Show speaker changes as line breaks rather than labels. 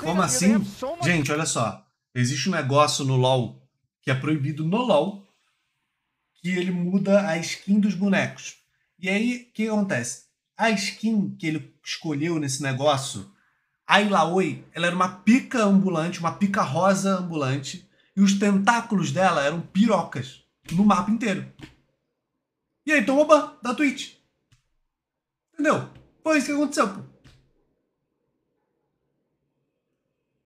Como assim? Gente,
olha só. Existe um negócio no LoL que é proibido no LoL, que ele muda a skin dos bonecos. E aí, o que acontece? A skin que ele escolheu nesse negócio, a Ilaoi, ela era uma pica ambulante, uma pica rosa ambulante, e os tentáculos dela eram pirocas no mapa inteiro. E aí tomou ban da Twitch.
Entendeu? Foi isso que aconteceu, pô.